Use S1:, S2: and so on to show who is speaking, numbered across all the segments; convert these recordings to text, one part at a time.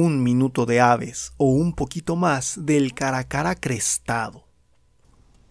S1: un minuto de aves o un poquito más del caracara crestado.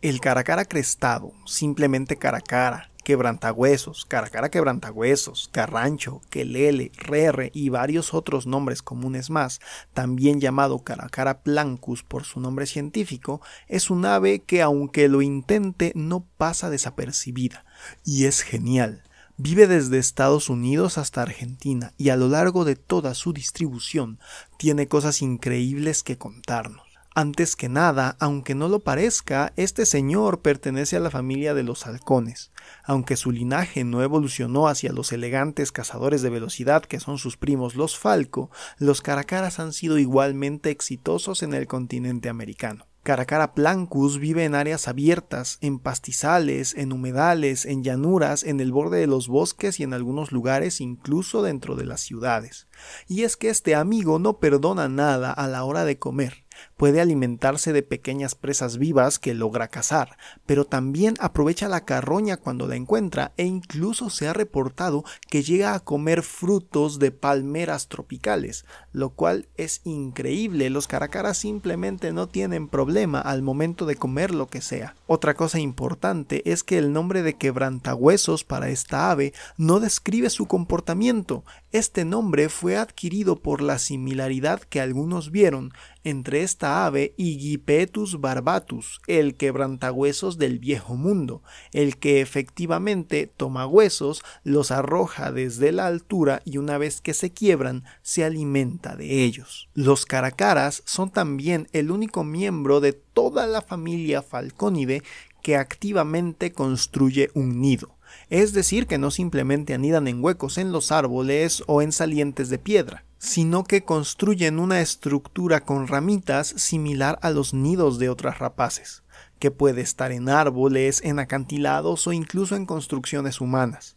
S1: El caracara crestado, simplemente caracara, quebrantahuesos, caracara quebrantahuesos, carrancho, quelele, rere y varios otros nombres comunes más, también llamado caracara plancus por su nombre científico, es un ave que aunque lo intente no pasa desapercibida, y es genial Vive desde Estados Unidos hasta Argentina y a lo largo de toda su distribución tiene cosas increíbles que contarnos. Antes que nada, aunque no lo parezca, este señor pertenece a la familia de los halcones. Aunque su linaje no evolucionó hacia los elegantes cazadores de velocidad que son sus primos los Falco, los caracaras han sido igualmente exitosos en el continente americano. Caracara plancus vive en áreas abiertas, en pastizales, en humedales, en llanuras, en el borde de los bosques y en algunos lugares incluso dentro de las ciudades. Y es que este amigo no perdona nada a la hora de comer. Puede alimentarse de pequeñas presas vivas que logra cazar, pero también aprovecha la carroña cuando la encuentra e incluso se ha reportado que llega a comer frutos de palmeras tropicales, lo cual es increíble, los caracaras simplemente no tienen problema al momento de comer lo que sea. Otra cosa importante es que el nombre de quebrantahuesos para esta ave no describe su comportamiento, este nombre fue adquirido por la similaridad que algunos vieron entre esta ave y Gipetus barbatus, el quebrantahuesos del viejo mundo, el que efectivamente toma huesos, los arroja desde la altura y una vez que se quiebran, se alimenta de ellos. Los caracaras son también el único miembro de toda la familia falcónide que activamente construye un nido es decir, que no simplemente anidan en huecos en los árboles o en salientes de piedra, sino que construyen una estructura con ramitas similar a los nidos de otras rapaces, que puede estar en árboles, en acantilados o incluso en construcciones humanas.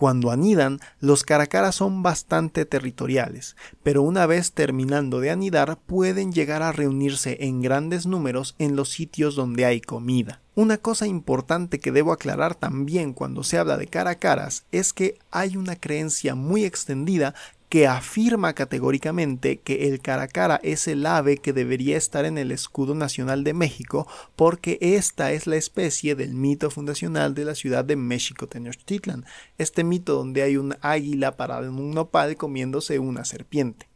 S1: Cuando anidan, los caracaras son bastante territoriales, pero una vez terminando de anidar pueden llegar a reunirse en grandes números en los sitios donde hay comida. Una cosa importante que debo aclarar también cuando se habla de caracaras es que hay una creencia muy extendida que afirma categóricamente que el caracara es el ave que debería estar en el escudo nacional de México porque esta es la especie del mito fundacional de la ciudad de México Tenochtitlan, este mito donde hay un águila parada en un nopal comiéndose una serpiente.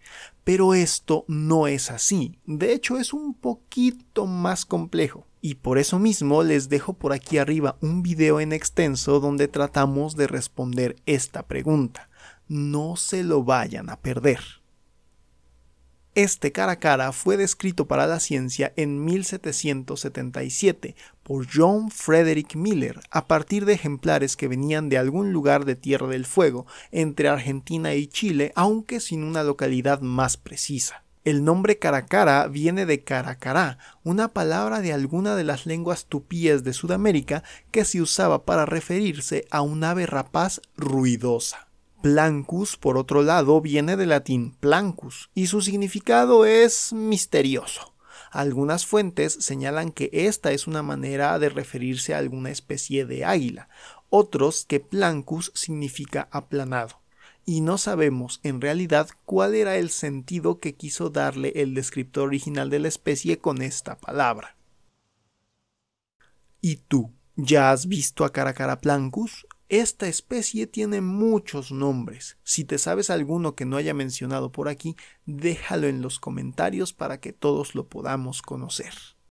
S1: Pero esto no es así, de hecho es un poquito más complejo. Y por eso mismo les dejo por aquí arriba un video en extenso donde tratamos de responder esta pregunta no se lo vayan a perder. Este cara cara fue descrito para la ciencia en 1777 por John Frederick Miller a partir de ejemplares que venían de algún lugar de Tierra del Fuego entre Argentina y Chile, aunque sin una localidad más precisa. El nombre Caracara viene de Caracará, una palabra de alguna de las lenguas tupíes de Sudamérica que se usaba para referirse a un ave rapaz ruidosa. Plancus, por otro lado, viene del latín plancus y su significado es misterioso. Algunas fuentes señalan que esta es una manera de referirse a alguna especie de águila, otros que plancus significa aplanado, y no sabemos en realidad cuál era el sentido que quiso darle el descriptor original de la especie con esta palabra. ¿Y tú? ¿Ya has visto a Caracara plancus? Esta especie tiene muchos nombres. Si te sabes alguno que no haya mencionado por aquí, déjalo en los comentarios para que todos lo podamos conocer.